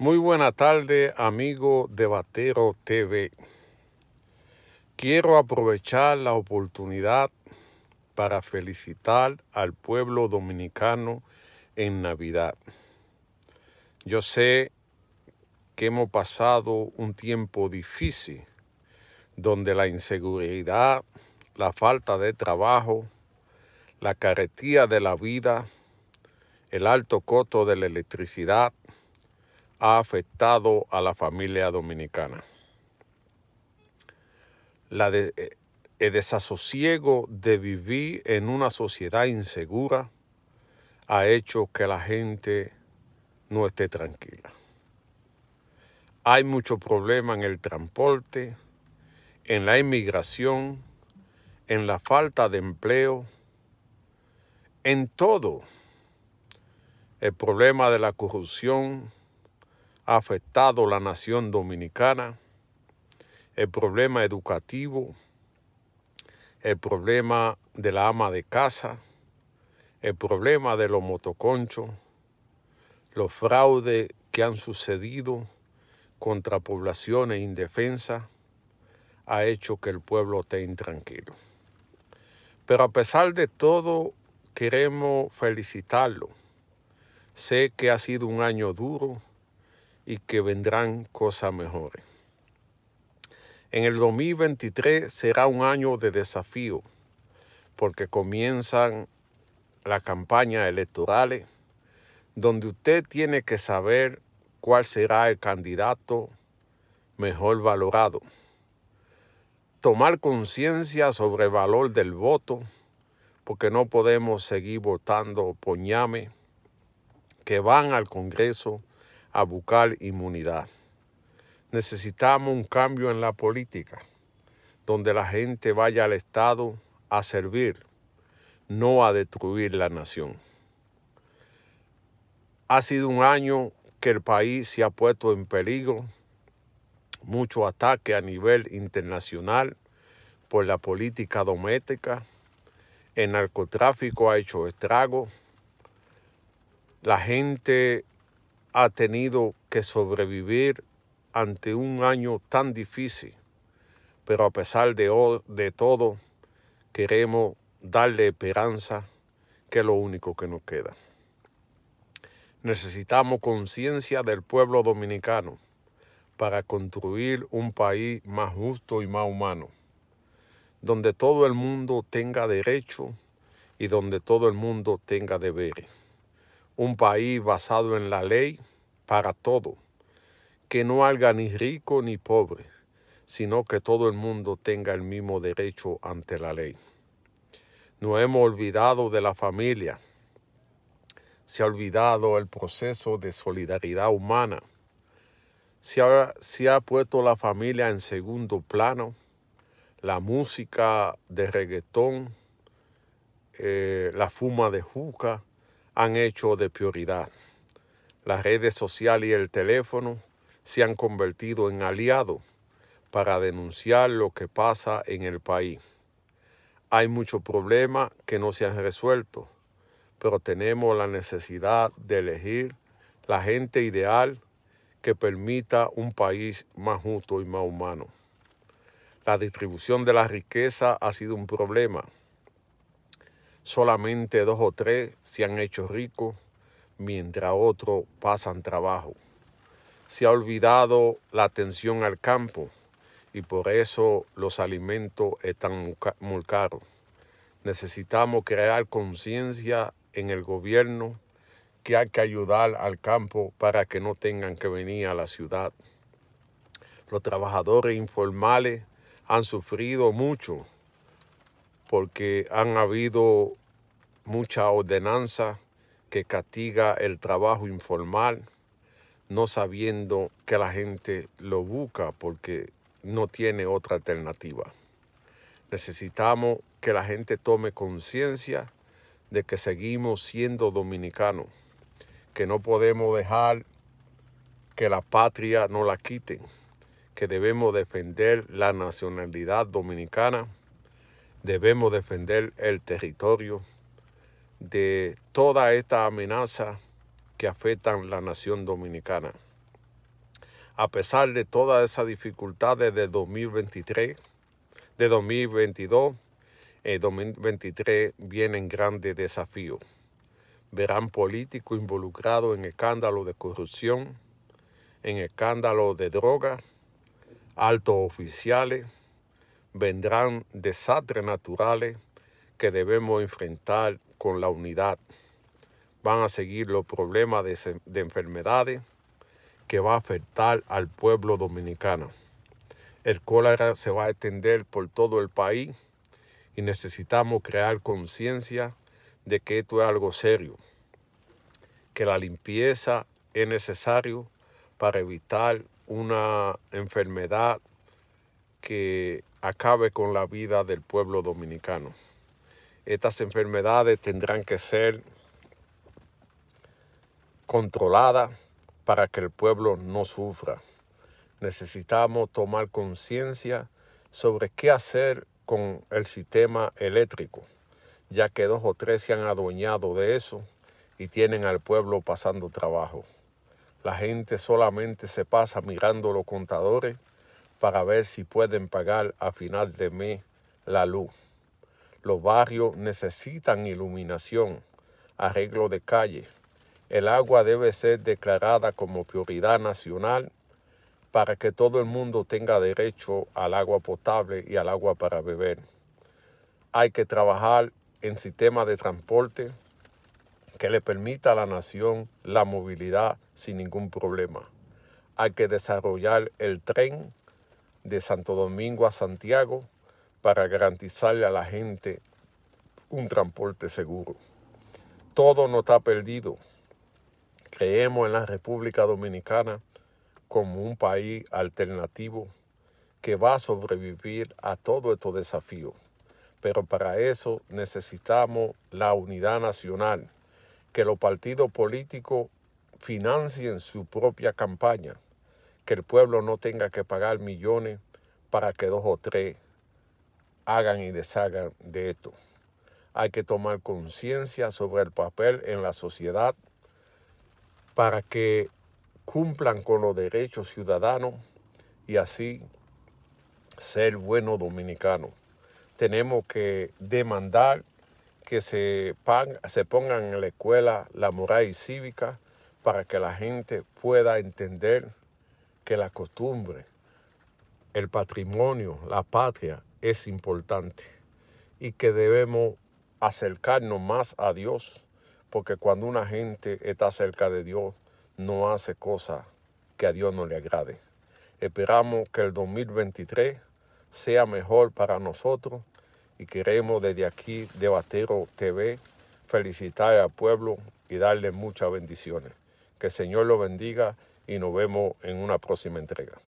Muy buena tarde, amigo de Batero TV. Quiero aprovechar la oportunidad para felicitar al pueblo dominicano en Navidad. Yo sé que hemos pasado un tiempo difícil, donde la inseguridad, la falta de trabajo, la caretía de la vida, el alto costo de la electricidad, ha afectado a la familia dominicana. Eh, el desasosiego de vivir en una sociedad insegura ha hecho que la gente no esté tranquila. Hay mucho problema en el transporte, en la inmigración, en la falta de empleo, en todo. El problema de la corrupción, ha afectado la nación dominicana, el problema educativo, el problema de la ama de casa, el problema de los motoconchos, los fraudes que han sucedido contra poblaciones indefensas, ha hecho que el pueblo esté intranquilo. Pero a pesar de todo, queremos felicitarlo. Sé que ha sido un año duro, y que vendrán cosas mejores. En el 2023 será un año de desafío porque comienzan las campañas electorales donde usted tiene que saber cuál será el candidato mejor valorado. Tomar conciencia sobre el valor del voto, porque no podemos seguir votando poñame que van al Congreso a buscar inmunidad. Necesitamos un cambio en la política, donde la gente vaya al Estado a servir, no a destruir la nación. Ha sido un año que el país se ha puesto en peligro, mucho ataque a nivel internacional por la política doméstica, el narcotráfico ha hecho estrago, la gente ha tenido que sobrevivir ante un año tan difícil, pero a pesar de, todo, queremos darle esperanza, que es lo único que nos queda. Necesitamos conciencia del pueblo dominicano para construir un país más justo y más humano, donde todo el mundo tenga derecho y donde todo el mundo tenga deberes un país basado en la ley para todo, que no haga ni rico ni pobre, sino que todo el mundo tenga el mismo derecho ante la ley. No hemos olvidado de la familia, se ha olvidado el proceso de solidaridad humana, se ha, se ha puesto la familia en segundo plano, la música de reggaetón, eh, la fuma de juca, han hecho de prioridad. Las redes sociales y el teléfono se han convertido en aliados para denunciar lo que pasa en el país. Hay muchos problemas que no se han resuelto, pero tenemos la necesidad de elegir la gente ideal que permita un país más justo y más humano. La distribución de la riqueza ha sido un problema Solamente dos o tres se han hecho ricos mientras otros pasan trabajo. Se ha olvidado la atención al campo y por eso los alimentos están muy caros. Necesitamos crear conciencia en el gobierno que hay que ayudar al campo para que no tengan que venir a la ciudad. Los trabajadores informales han sufrido mucho porque han habido mucha ordenanza que castiga el trabajo informal, no sabiendo que la gente lo busca porque no tiene otra alternativa. Necesitamos que la gente tome conciencia de que seguimos siendo dominicanos, que no podemos dejar que la patria no la quiten, que debemos defender la nacionalidad dominicana, debemos defender el territorio, de toda esta amenaza que afectan la nación dominicana. A pesar de todas esas dificultades de 2023, de 2022, eh, 2023 vienen grandes desafíos. Verán políticos involucrados en escándalos de corrupción, en escándalos de droga, altos oficiales, vendrán desastres naturales que debemos enfrentar con la unidad. Van a seguir los problemas de, enfermedades que va a afectar al pueblo dominicano. El cólera se va a extender por todo el país y necesitamos crear conciencia de que esto es algo serio, que la limpieza es necesario para evitar una enfermedad que acabe con la vida del pueblo dominicano. Estas enfermedades tendrán que ser controladas para que el pueblo no sufra. Necesitamos tomar conciencia sobre qué hacer con el sistema eléctrico, ya que dos o tres se han adueñado de eso y tienen al pueblo pasando trabajo. La gente solamente se pasa mirando los contadores para ver si pueden pagar a final de mes la luz. Los barrios necesitan iluminación, arreglo de calle. El agua debe ser declarada como prioridad nacional para que todo el mundo tenga derecho al agua potable y al agua para beber. Hay que trabajar en sistemas de transporte que le permita a la nación la movilidad sin ningún problema. Hay que desarrollar el tren de Santo Domingo a Santiago para garantizarle a la gente un transporte seguro. Todo no está perdido. Creemos en la República Dominicana como un país alternativo que va a sobrevivir a todo estos desafíos. Pero para eso necesitamos la unidad nacional, que los partidos políticos financien su propia campaña, que el pueblo no tenga que pagar millones para que dos o tres hagan y deshagan de esto. Hay que tomar conciencia sobre el papel en la sociedad para que cumplan con los derechos ciudadanos y así ser buenos dominicanos. Tenemos que demandar que se, se pongan en la escuela la moral y cívica para que la gente pueda entender que la costumbre, el patrimonio, la patria es importante y que debemos acercarnos más a Dios, porque cuando una gente está cerca de Dios, no hace cosas que a Dios no le agrade. Esperamos que el 2023 sea mejor para nosotros y queremos desde aquí de TV felicitar al pueblo y darle muchas bendiciones. Que el Señor lo bendiga y nos vemos en una próxima entrega.